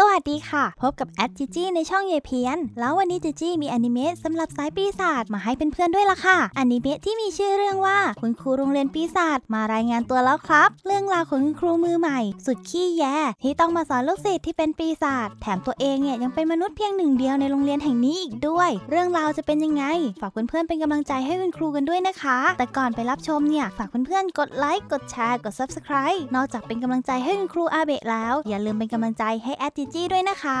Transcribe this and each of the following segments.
สวัสดีค่ะ พบกับแอดจีจี้ในช่องเยเพียน แล้ววันนี้จีจี้มีอนิเมะสำหรับสายปีศาจมาให้เเพื่อนๆด้วยล่ะค่ะอนิเมะที่มีชื่อเรื่องว่าคุณครูโรงเรียนปีศาจมารายงานตัวแล้วครับ เรื่องราวของคุณครูมือใหม่ สุดขี้แย่ที่ต้องมาสอนลูกศิษย์ที่เป็นปีศาจแถมตัวเองเนี่ยยังเป็นมนุษย์เพียงหนึ่งเดียวในโรงเรียนแห่งนี้อีกด้วย เรื่องราวจะเป็นยังไง ฝากเพื่อนๆเป็นกำลังใจให้คุณครูกันด้วยนะคะ แต่ก่อนไปรับชมเนี่ยฝากเพื่อนๆกดไลค์กดแชร์กดซับสไครต์นอกจากเป็นกำลังใจให้คุณครูอาเบะแล้วอย่าลืมเป็นกำลังใจให้แอดจจี้ด้วยนะคะ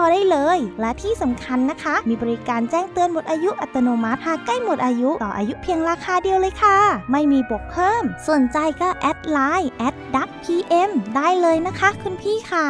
ออได้เลย และที่สำคัญนะคะ มีบริการแจ้งเตือนหมดอายุอัตโนมัติ หากใกล้หมดอายุ ต่ออายุเพียงราคาเดียวเลยค่ะ ไม่มีบวกเพิ่มสนใจก็แอดไลน์แอดดักพีเอ็มได้เลยนะคะ คุณพี่ขา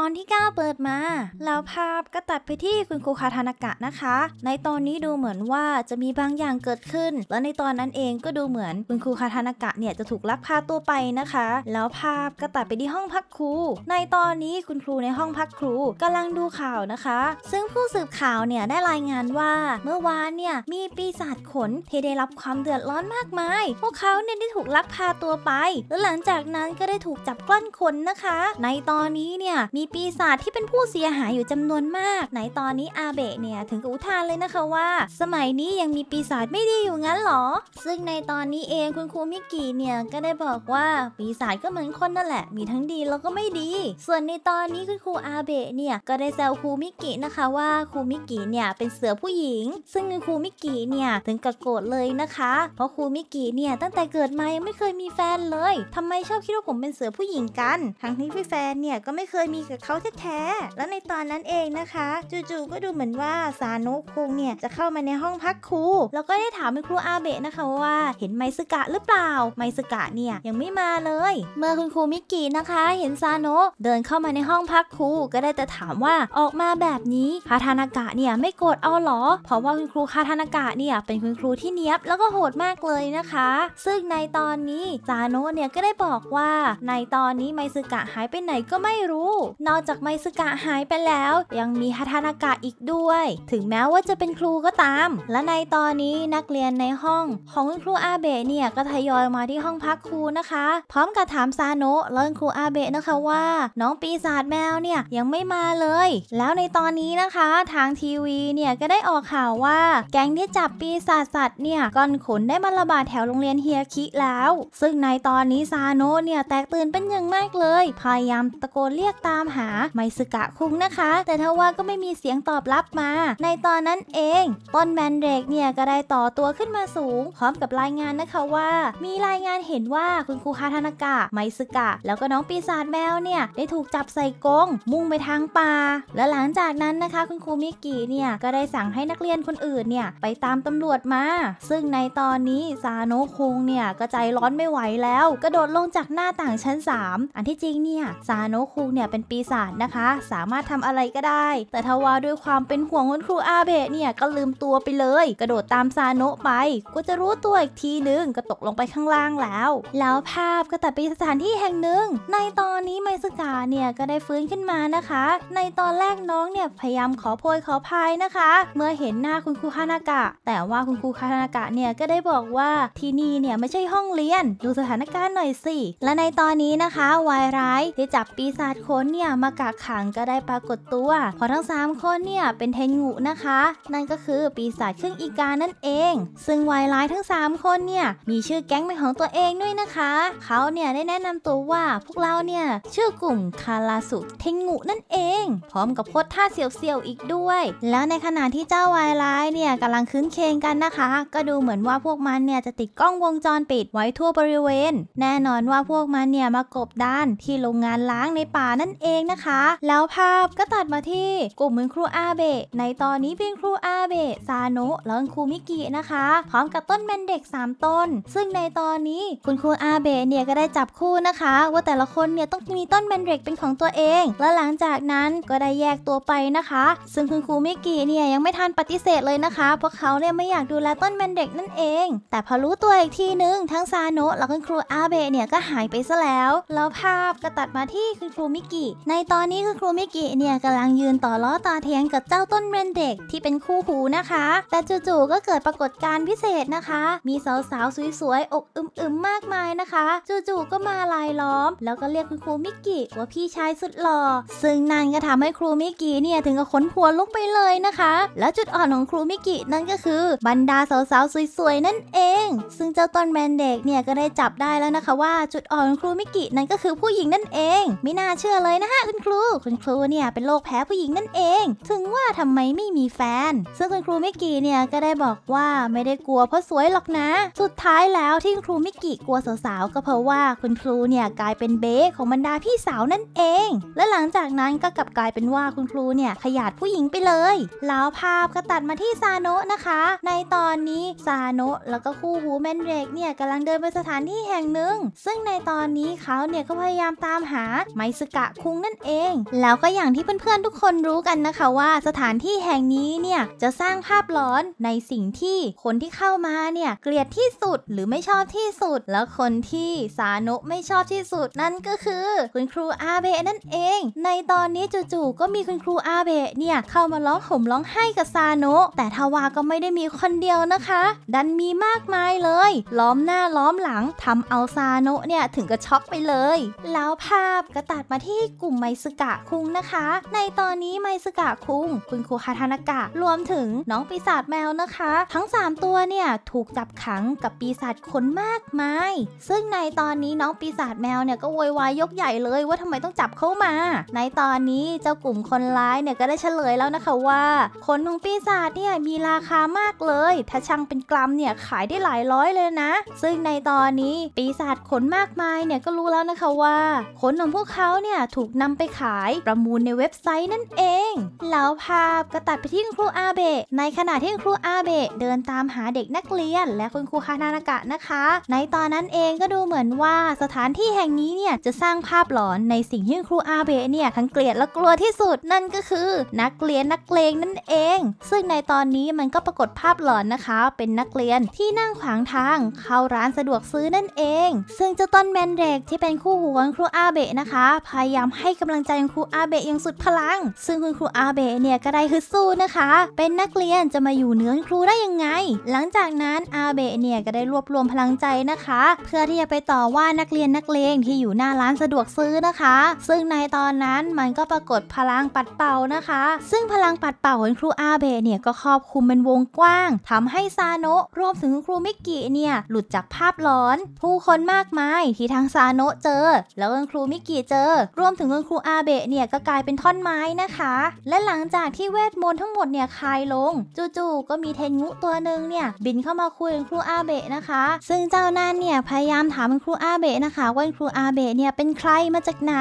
ตอนที่ 9 เปิดมา แล้วภาพก็ตัดไปที่คุณครูคาทานากะนะคะ ในตอนนี้ดูเหมือนว่าจะมีบางอย่างเกิดขึ้น แล้วในตอนนั้นเองก็ดูเหมือนคุณครูคาทานากะเนี่ยจะถูกลักพาตัวไปนะคะ แล้วภาพก็ตัดไปที่ห้องพักครู ในตอนนี้คุณครูในห้องพักครูกำลังดูข่าวนะคะ ซึ่งผู้สืบข่าวเนี่ยได้รายงานว่า เมื่อวานเนี่ยมีปีศาจขนที่ได้รับความเดือดร้อนมากมายพวกเขาเนี่ยได้ถูกลักพาตัวไป และหลังจากนั้นก็ได้ถูกจับกลั้นขนนะคะ ในตอนนี้เนี่ยมีปีศาจที่เป็นผู้เสียหายอยู่จำนวนมาก ไหนตอนนี้อาเบะเนี่ยถึงกับอุทานเลยนะคะว่า สมัยนี้ยังมีปีศาจไม่ดีอยู่งั้นหรอซึ่งในตอนนี้เองคุณครูมิกิเนี่ยก็ได้บอกว่าปีศาจก็เหมือนคนนั่นแหละ มีทั้งดีแล้วก็ไม่ดี ส่วนในตอนนี้คุณครูอาเบะเนี่ยก็ได้แซวครูมิกินะคะ ว่าครูมิกิเนี่ยเป็นเสือผู้หญิง ซึ่งครูมิกิเนี่ยถึงกับโกรธเลยนะคะ เพราะครูมิกิเนี่ยตั้งแต่เกิดมายังไม่เคยมีแฟนเลย ทำไมชอบคิดว่าผมเป็นเสือผู้หญิงกัน ทั้งที่พี่แฟนเนี่ยก็ไม่เคยมีกักับเขาแท้ๆ แล้วในตอนนั้นเองนะคะ จู่ๆก็ดูเหมือนว่าซาโนุคุงเนี่ยจะเข้ามาในห้องพักครูแล้วก็ได้ถามคุณครูอาเบะนะคะว่า เห็นไมซึกะหรือเปล่า ไมซึกะเนี่ยยังไม่มาเลย เมื่อคุณครูมิกินะคะ เห็นซาโนุเดินเข้ามาในห้องพักครู ก็ได้แต่ถามว่าออกมาแบบนี้คาทานากะเนี่ยไม่โกรธเอาหรอเพราะว่าคุณครูคาทานากะเนี่ยเป็นคุณครูที่เนี้ยบแล้วก็โหดมากเลยนะคะ ซึ่งในตอนนี้ซาโนุเนี่ยก็ได้บอกว่าในตอนนี้ไมซึกะหายไปไหนก็ไม่รู้นนอกจากไมซึกะหายไปแล้ว ยังมีฮาทานากะอีกด้วย ถึงแม้ว่าจะเป็นครูก็ตาม และในตอนนี้นักเรียนในห้องของครูอาเบะเนี่ยก็ทยอยมาที่ห้องพักครูนะคะพร้อมกับถามซาโนะแลงครูอาเบะนะคะว่า น้องปีศาจแมวเนี่ยยังไม่มาเลย แล้วในตอนนี้นะคะทางทีวีเนี่ยก็ได้ออกข่าวว่า แก๊งที่จับปีศาจสัตว์เนี่ยก้อนขนได้มาระบาดแถวโรงเรียนเฮียคิแล้ว ซึ่งในตอนนี้ซาโนะเนี่ยแตกตื่นเป็นอย่างมากเลยพยายามตะโกนเรียกตามามหาไมซึกะคุงนะคะ แต่ทว่าก็ไม่มีเสียงตอบรับมา ในตอนนั้นเองต้นแมนเดรกเนี่ยก็ได้ต่อตัวขึ้นมาสูง พร้อมกับรายงานนะคะว่า มีรายงานเห็นว่าคุณครูคาทานากะไมซึกะ แล้วก็น้องปีศาจแมวเนี่ยได้ถูกจับใส่กรงมุ่งไปทางป่าและหลังจากนั้นนะคะคุณครูมิกิเนี่ยก็ได้สั่งให้นักเรียนคนอื่นเนี่ยไปตามตำรวจมา ซึ่งในตอนนี้ซาโนะคงเนี่ยก็ใจร้อนไม่ไหวแล้ว กระโดดลงจากหน้าต่างชั้น 3 อันที่จริงเนี่ยซาโนะคงเนี่ยเป็นปีีศาจนะคะ สามารถทำอะไรก็ได้ แต่ทว่าด้วยความเป็นห่วงคุณครูอาเบะเนี่ยก็ลืมตัวไปเลย กระโดดตามซาโนะไป ก็จะรู้ตัวอีกทีนึงก็ตกลงไปข้างล่างแล้ว แล้วภาพก็ตัดไปสถานที่แห่งหนึ่งในตอนนี้ไมซึกาเนี่ยก็ได้ฟื้นขึ้นมานะคะ ในตอนแรกน้องเนี่ยพยายามขอโพยขอพายนะคะ เมื่อเห็นหน้าคุณครูฮานากะ แต่ว่าคุณครูฮานากะเนี่ยก็ได้บอกว่าที่นี่เนี่ยไม่ใช่ห้องเรียนดูสถานการณ์หน่อยสิและในตอนนี้นะคะวายร้ายที่จับปีศาจโขนเนี่ยี่ยมากักขังก็ได้ปรากฏตัวเพราะทั้ง 3 คนเนี่ยเป็นเทนงูนะคะ นั่นก็คือปีศาจครึ่งอีกานั่นเอง ซึ่งวายร้ายทั้ง3คนเนี่ยมีชื่อแก๊งเป็นของตัวเองด้วยนะคะเขาเนี่ยได้แนะนำตัวว่าพวกเราเนี่ยชื่อกลุ่มคาราสุเทนงูนั่นเอง พร้อมกับโคตรท่าเสียวๆอีกด้วย แล้วในขณะที่เจ้าวายร้ายเนี่ยกำลังคืนเคงกันนะคะ ก็ดูเหมือนว่าพวกมันเนี่ยจะติดกล้องวงจรปิดไว้ทั่วบริเวณ แน่นอนว่าพวกมันเนี่ยมากบดานที่โรงงานล้างในป่านั่นเององนะคะแล้วภาพก็ตัดมาที่กลุ่มือนครูอาเบะในตอนนี้เป็นครูอาเบะซาโนุแล้วครูมิกินะคะ พร้อมกับต้นแมนเด็ก3 ต้น ซึ่งในตอนนี้คุณครูอาเบะเนี่ยก็ได้จับคู่นะคะว่าแต่ละคนเนี่ยต้องมีต้นแมนเด็กเป็นของตัวเองและหลังจากนั้นก็ได้แยกตัวไปนะคะ ซึ่งคุณครูมิกิเนี่ยยังไม่ทันปฏิเสธเลยนะคะ เพราะเขาเนี่ยไม่อยากดูแลต้นแมนเด็กนั่นเอง แต่พอรู้ตัวอีกทีนึงทั้งซาโนุแล้คุณครูอาเบะเนี่ยก็หายไปซะแล้วแล้วภาพก็ตัดมาที่คุณครูมิกิในตอนนี้คือครูมิกิเนี่ยกำลังยืนต่อล้อต่อเทียงกับเจ้าต้นเรนเด็กที่เป็นคู่หูนะคะ แต่จู่ๆก็เกิดปรากฏการณ์พิเศษนะคะ มีสาวๆสวยๆอกอึมๆ มากมายนะคะจู่ๆก็มาลายล้อม แล้วก็เรียกคุณครูมิกิว่าพี่ชายสุดหล่อซึ่งนั่นก็ทำให้ครูมิกิเนี่ยถึงกับขนหัวลุกไปเลยนะคะ แล้วจุดอ่อนของครูมิกินั่นก็คือ บรรดาสาวๆสวยๆนั่นเอง ซึ่งเจ้าต้นแมนเด็กเนี่ยก็ได้จับได้แล้วนะคะว่า จุดอ่อนของครูมิกินั่นก็คือผู้หญิงนั่นเองไม่น่าเชื่อเลยนะคะคุณครู คุณครูเนี่ยเป็นโรคแพ้ผู้หญิงนั่นเองถึงว่าทำไมไม่มีแฟน ซึ่งคุณครูมิกิเนี่ยก็ได้บอกว่าไม่ได้กลัวเพราะสวยหรอกนะ สุดท้ายแล้วที่คุณครูมิกิกลัวสาวๆก็เพราะว่าคุณครูเนี่ยกลายเป็นเบสของบรรดาพี่สาว นั่นเอง และหลังจากนั้นก็ กลับกลายเป็นว่าคุณครูเนี่ย ขยาดผู้หญิงไปเลย แล้วภาพก็ตัดมาที่ซาโนะนะคะ ในตอนนี้ซาโนะแล้วก็คู่หูแมนเรกเนี่ยกำลังเดินไปสถานที่แห่งหนึ่ง ซึ่งในตอนนี้เขาเนี่ยก็พยายามตามหาไมสกะคุงนั่นเอง แล้วก็อย่างที่เพื่อนๆทุกคนรู้กันนะคะว่าสถานที่แห่งนี้เนี่ย จะสร้างภาพร้อนในสิ่งที่คนที่เข้ามาเนี่ยเกลียดที่สุดหรือไม่ชอบที่สุด แล้วคนที่สานุไม่ชอบที่สุดนั่นก็คือคุณครูอาเบะนั่นเอง ในตอนนี้จู่ๆก็มีคุณครูอาเบะเนี่ย เข้ามาร้องห่มร้องไห้กับซาโนุแต่ทววาก็ไม่ได้มีคนเดียวนะคะ ดันมีมากมายเลย ล้อมหน้าล้อมหลังทำเอาซาโนุเนี่ยถึงกับช็อกไปเลย แล้วภาพก็ตัดมาที่กลุ่มไมซึกะคุงนะคะ ในตอนนี้ไมซึกะคุงคุณครูคาทานากะ รวมถึงน้องปีศาจแมวนะคะ ทั้ง 3 ตัวเนี่ยถูกจับขังกับปีศาจขนมากมาย ซึ่งในตอนนี้น้องปีศาจแมวเนี่ยก็โวยวายยกใหญ่เลยว่าทำไมต้องจับเข้ามา ในตอนนี้เจ้ากลุ่มคนร้ายเนี่ยก็ได้เฉลยแล้วนะคะว่าขนของปีศาจเนี่ยมีราคามากเลย ถ้าช่างเป็นกรัมเนี่ยขายได้หลายร้อยเลยนะ ซึ่งในตอนนี้ปีศาจขนมากมายเนี่ยก็รู้แล้วนะคะว่าขนของพวกเขาเนี่ยถูกนนำไปขายประมูลในเว็บไซต์นั่นเอง แล้วภาพก็ตัดไปที่ครูอาเบะในขณะที่ครูอาเบะเดินตามหาเด็กนักเรียนและคุณครูคานานากะนะคะ ในตอนนั้นเองก็ดูเหมือนว่าสถานที่แห่งนี้เนี่ยจะสร้างภาพหลอนในสิ่งที่ครูอาเบะเนี่ยทั้งเกลียดและกลัวที่สุดนั่นก็คือ นักเรียนนักเลงนั่นเอง ซึ่งในตอนนี้มันก็ปรากฏภาพหลอนนะคะ เป็นนักเรียนที่นั่งขวางทางเข้าร้านสะดวกซื้อนั่นเอง ซึ่งเจ้าต้นแมนเด็กที่เป็นคู่หูของครูอาเบะนะคะพยายามใหให้กำลังใจคครูอาเบะอย่างสุดพลังซึ่งคุณครูอาเบะเนี่ยก็ได้ฮึดสู้นะคะเป็นนักเรียนจะมาอยู่เหนือครูได้ยังไง หลังจากนั้นอาเบะเนี่ยก็ได้รวบรวมพลังใจนะคะ เพื่อที่จะไปต่อว่านักเรียนนักเลงที่อยู่หน้าร้านสะดวกซื้อนะคะ ซึ่งในตอนนั้นมันก็ปรากฏพลังปัดเป่านะคะ ซึ่งพลังปัดเป่าของครูอาเบะเนี่ยก็ครอบคลุมเป็นวงกว้างทำให้ซาโนะรวมถึงครูมิกกี้เนี่ยหลุดจากภาพหลอนผู้คนมากมายที่ทั้งซาโนะเจอแล้วก็ครูมิกกี้เจอรวมถึงมือครูอาเบะเนี่ยก็กลายเป็นท่อนไม้นะคะ และหลังจากที่เวทมนต์ทั้งหมดเนี่ยคลายลงจู่ๆก็มีเทนงุตัวหนึ่งเนี่ยบินเข้ามาคุยกับครูอาเบะนะคะซึ่งเจ้านันเนี่ย พยายามถามครูอาเบะนะคะ ว่าครูอาเบะเนี่ยเป็นใครมาจากไหน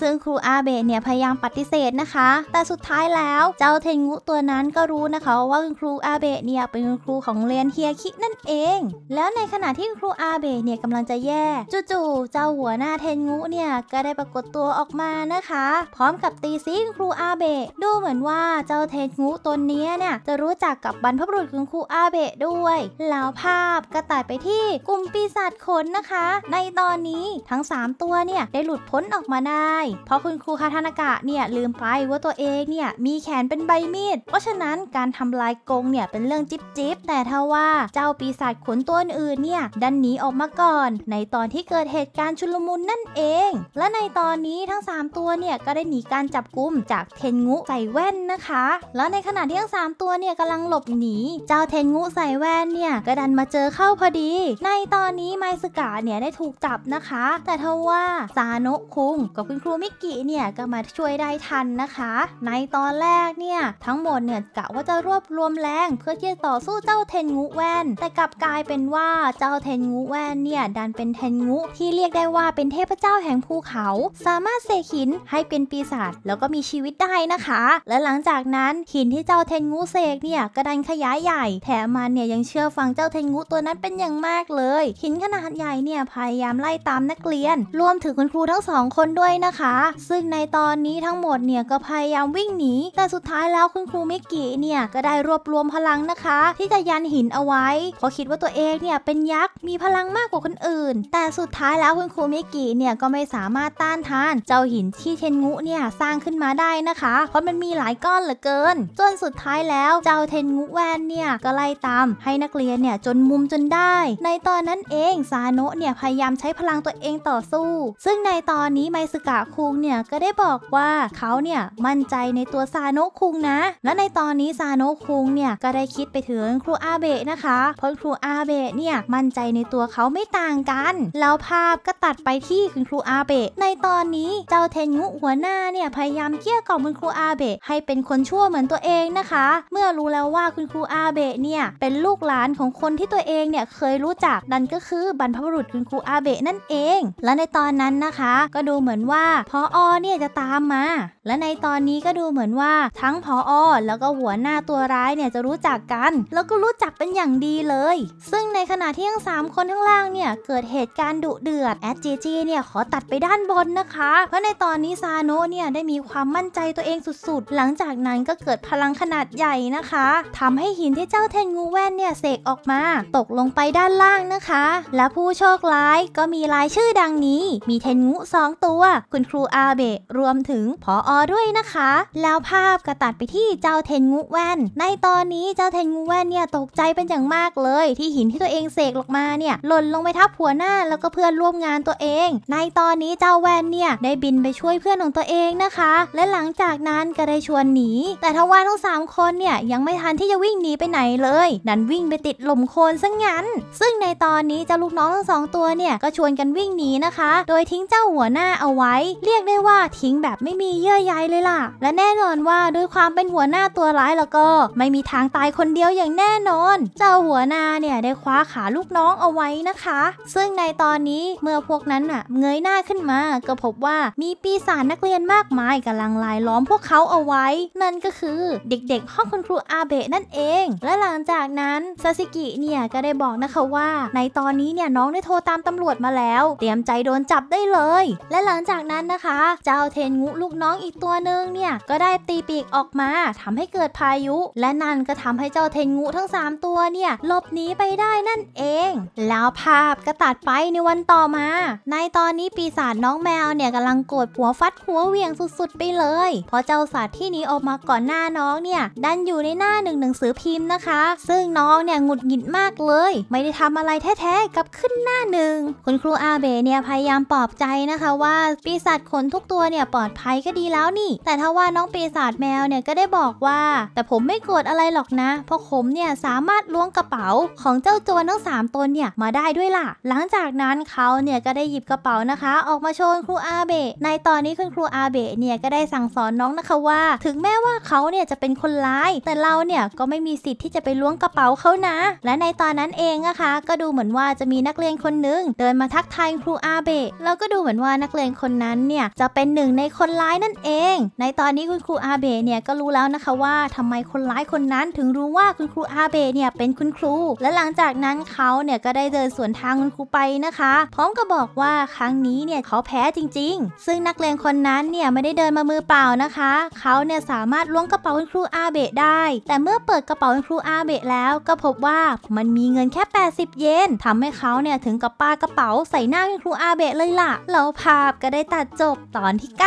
ซึ่งครูอาเบะเนี่ยพยายามปฏิเสธนะคะ แต่สุดท้ายแล้วเจ้าเทนงุตัวนั้นก็รู้นะคะว่าครูอาเบะเนี่ยเป็นครูของเรียนเฮียคิ นั่นเอง แล้วในขณะที่ครูอาเบะเนี่ยกำลังจะแย่จู่ๆเจ้าหัวหน้าเทนงุเนี่ยก็ได้ปรากฏตัวออกมานะคะพร้อมกับตีซีครูอาเบะดูเหมือนว่าเจ้าเทนงูตัวนี้เนี่ยจะรู้จักกับบรรพบุรุษของครูอาเบะด้วย แล้วภาพก็ตัดไปที่กลุ่มปีศาจขนนะคะ ในตอนนี้ทั้ง 3 ตัวเนี่ยได้หลุดพ้นออกมาได้ เพราะคุณครูคาทานากะเนี่ยลืมไปว่าตัวเองเนี่ยมีแขนเป็นใบมีด เพราะฉะนั้นการทำลายกรงเนี่ยเป็นเรื่องจิ๊บจิ๊บแต่ถ้าว่าเจ้าปีศาจขนตัวอื่นเนี่ยดันหนีออกมาก่อน ในตอนที่เกิดเหตุการณ์ชุลมุนนั่นเอง และในตอนนี้ทั้ง3ตัวเนี่ยก็ได้หนีการจับกุมจากเทนงุใส่แว่นนะคะแล้วในขณะที่ทั้ง3ตัวเนี่ยกำลังหลบหนี เจ้าเทนงุใส่แว่นเนี่ยก็ดันมาเจอเข้าพอดีในตอนนี้ไมสกาเนี่ยได้ถูกจับนะคะ แต่ทว่าซาโนะคุงกับคุณครูมิกกี้เนี่ยก็มาช่วยได้ทันนะคะ ในตอนแรกเนี่ยทั้งหมดเนี่ยกะว่าจะรวบรวมแรงเพื่อที่จะต่อสู้เจ้าเทนงุแว่นแต่กลับกลายเป็นว่าเจ้าเทนงุแว่นเนี่ยดันเป็นเทนงุที่เรียกได้ว่าเป็นเทพเจ้าแห่งภูเขา สามารถเสกขีินให้เป็นปีศาจแล้วก็มีชีวิตได้นะคะ และหลังจากนั้นหินที่เจ้าเทนงูเสกเนี่ยก็ดันขยายใหญ่ แถมมันเนี่ยยังเชื่อฟังเจ้าเทนงูตัวนั้นเป็นอย่างมากเลย หินขนาดใหญ่เนี่ยพยายามไล่ตามนักเรียน รวมถึงคุณครูทั้งสองคนด้วยนะคะ ซึ่งในตอนนี้ทั้งหมดเนี่ยก็พยายามวิ่งหนีแต่สุดท้ายแล้วคุณครูมิก้เนี่ย ก็ได้รวบรวมพลังนะคะ ที่จะยันหินเอาไว้เพราะคิดว่าตัวเองเนี่ยเป็นยักษ์มีพลังมากกว่าคนอื่น แต่สุดท้ายแล้วคุณครูมิก้เนี่ยก็ไม่สามารถต้านทานเจ้าหินที่เทนงุเนี่ยสร้างขึ้นมาได้นะคะ เพราะมันมีหลายก้อนเหลือเกิน จนสุดท้ายแล้วเจ้าเทนงุแวนเนี่ยก็ไล่ตามให้นักเรียนเนี่ยจนมุมจนได้ ในตอนนั้นเองซาโนะเนี่ยพยายามใช้พลังตัวเองต่อสู้ ซึ่งในตอนนี้ไมสกะคุงเนี่ยก็ได้บอกว่าเขาเนี่ยมั่นใจในตัวซาโนะคุงนะ และในตอนนี้ซาโนะคุงเนี่ยก็ได้คิดไปถึงครูอาเบะนะคะเพราะครูอาเบะเนี่ยมั่นใจในตัวเขาไม่ต่างกันแล้วภาพก็ตัดไปที่คุณครูอาเบะในตอนนี้เจ้าเทนงุหัวหน้าเนี่ยพยายามเกลี้ยกล่อมคุณครูอาเบะให้เป็นคนชั่วเหมือนตัวเองนะคะ เมื่อรู้แล้วว่าคุณครูอาเบะเนี่ยเป็นลูกหลานของคนที่ตัวเองเนี่ยเคยรู้จักนั่นก็คือบรรพบุรุษคุณครูอาเบะนั่นเอง และในตอนนั้นนะคะก็ดูเหมือนว่าพออเนี่ยจะตามมา และในตอนนี้ก็ดูเหมือนว่าทั้งพออแล้วก็หัวหน้าตัวร้ายเนี่ยจะรู้จักกัน แล้วก็รู้จักเป็นอย่างดีเลย ซึ่งในขณะที่ทั้ง 3 คนข้างล่างเนี่ยเกิดเหตุการณ์ดุเดือดแอดจีจีเนี่ยขอตัดไปด้านบนนะคะเพราะในตอนอนนี้ซาโนเนี่ยได้มีความมั่นใจตัวเองสุดๆ หลังจากนั้นก็เกิดพลังขนาดใหญ่นะคะ ทำให้หินที่เจ้าเทนงูแว่นเนี่ยเสกออกมาตกลงไปด้านล่างนะคะ และผู้โชคร้ายก็มีรายชื่อดังนี้ มีเทนงู2ตัว คุณครูอาเบะรวมถึงพออด้วยนะคะ แล้วภาพก็ตัดไปที่เจ้าเทนงูแว่น ในตอนนี้เจ้าเทนงูแว่นเนี่ยตกใจเป็นอย่างมากเลย ที่หินที่ตัวเองเสกออกมาเนี่ย หล่นลงไปทับหัวหน้าแล้วก็เพื่อนร่วมงานตัวเอง ในตอนนี้เจ้าแว่นเนี่ยได้บินไปช่วยเพื่อนของตัวเองนะคะ และหลังจากนั้นก็ได้ชวนหนี แต่ทว่าทั้ง3คนเนี่ย ยังไม่ทันที่จะวิ่งหนีไปไหนเลย นันวิ่งไปติดหล่มโคลนซะงงั้น ซึ่งในตอนนี้ เจ้าลูกน้องทั้งสองตัวเนี่ยก็ชวนกันวิ่งหนีนะคะ โดยทิ้งเจ้าหัวหน้าเอาไว้ เรียกได้ว่าทิ้งแบบไม่มีเยื่อใยเลยล่ะ และแน่นอนว่าด้วยความเป็นหัวหน้าตัวร้ายแล้วก็ไม่มีทางตายคนเดียวอย่างแน่นอน เจ้าหัวหน้าเนี่ยได้คว้าขาลูกน้องเอาไว้นะคะ ซึ่งในตอนนี้เมื่อพวกนั้นอะเงยหน้าขึ้นมาก็พบว่ามีปีศาจนักเรียนมากมายกำลังลายล้อมพวกเขาเอาไว้ นั่นก็คือเด็กๆห้องคุณครูอาเบะนั่นเอง และหลังจากนั้นซาสิกิเนี่ยก็ได้บอกนะคะว่า ในตอนนี้เนี่ยน้องได้โทรตามตำรวจมาแล้ว เตรียมใจโดนจับได้เลย และหลังจากนั้นนะคะ เจ้าเทนงุลูกน้องอีกตัวหนึ่งเนี่ย ก็ได้ตีปีกออกมาทำให้เกิดพายุ และนั่นก็ทำให้เจ้าเทนงุทั้ง3ตัวเนี่ยหลบหนีไปได้นั่นเอง แล้วภาพก็ตัดไปในวันต่อมา ในตอนนี้ปีศาจน้องแมวเนี่ยกำลังโกรธหัวฟัดหัวเวียงสุดๆไปเลย เพราะเจ้าสัตว์ที่หนีออกมาก่อนหน้าน้องเนี่ยดันอยู่ในหน้าหนึ่งหนังสือพิมพ์นะคะ ซึ่งน้องเนี่ยหงุดหงิดมากเลย ไม่ได้ทำอะไรแท้ๆกับขึ้นหน้าหนึ่งคุณครูอาเบเนี่ยพยายามปลอบใจนะคะว่า ปีศาจขนทุกตัวเนี่ยปลอดภัยก็ดีแล้วนี่ แต่ถ้าว่าน้องปีศาจแมวเนี่ยก็ได้บอกว่า แต่ผมไม่โกรธอะไรหรอกนะเพราะผมเนี่ยสามารถล้วงกระเป๋าของเจ้าจวนทั้ง3ตนเนี่ยมาได้ด้วยล่ะ หลังจากนั้นเขาเนี่ยก็ได้หยิบกระเป๋านะคะ ออกมาโชว์ครูอาเบะในตอนนี้คุณครูอาเบะเนี่ยก็ได้สั่งสอนน้องนะคะว่าถึงแม้ว่าเขาเนี่ยจะเป็นคนร้าย แต่เราเนี่ยก็ไม่มีสิทธิ์ที่จะไปล้วงกระเป๋าเขานะ และในตอนนั้นเองนะคะก็ดูเหมือนว่าจะมีนักเรียนคนหนึ่งเดินมาทักทายครูอาเบะแล้วก็ดูเหมือนว่านักเรียนคนนั้นเนี่ยจะเป็นหนึ่งในคนร้ายนั่นเอง ในตอนนี้คุณครูอาเบะเนี่ยก็รู้แล้วนะคะว่าทำไมคนร้ายคนนั้นถึงรู้ว่าคุณครูอาเบะเนี่ยเป็นคุณครูและหลังจากนั้นเขาเนี่ยก็ได้เดินสวนทางคุณครูไปนะคะ พร้อมกับบอกว่าครั้งนี้เนี่ยเขาแพ้จริง ๆ ซึ่งนนักเลงคนนั้นเนี่ยไม่ได้เดินมามือเปล่านะคะ เขาเนี่ยสามารถล้วงกระเป๋าคุณครูอาเบะได้ แต่เมื่อเปิดกระเป๋าคุณครูอาเบะแล้วก็พบว่ามันมีเงินแค่80เยนทำให้เขาเนี่ยถึงกับปากระเป๋าใส่หน้าคุณครูอาเบะเลยล่ะ เราภาพก็ได้ตัดจบตอนที่9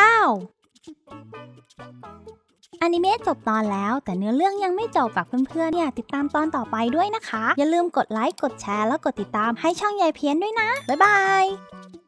อนิเมะจบตอนแล้วแต่เนื้อเรื่องยังไม่จบฝากเพื่อนๆเนี่ยติดตามตอนต่อไปด้วยนะคะ อย่าลืมกดไลค์กดแชร์ แล้วกดติดตามให้ช่องยายเพี้ยนด้วยนะ บ๊ายบาย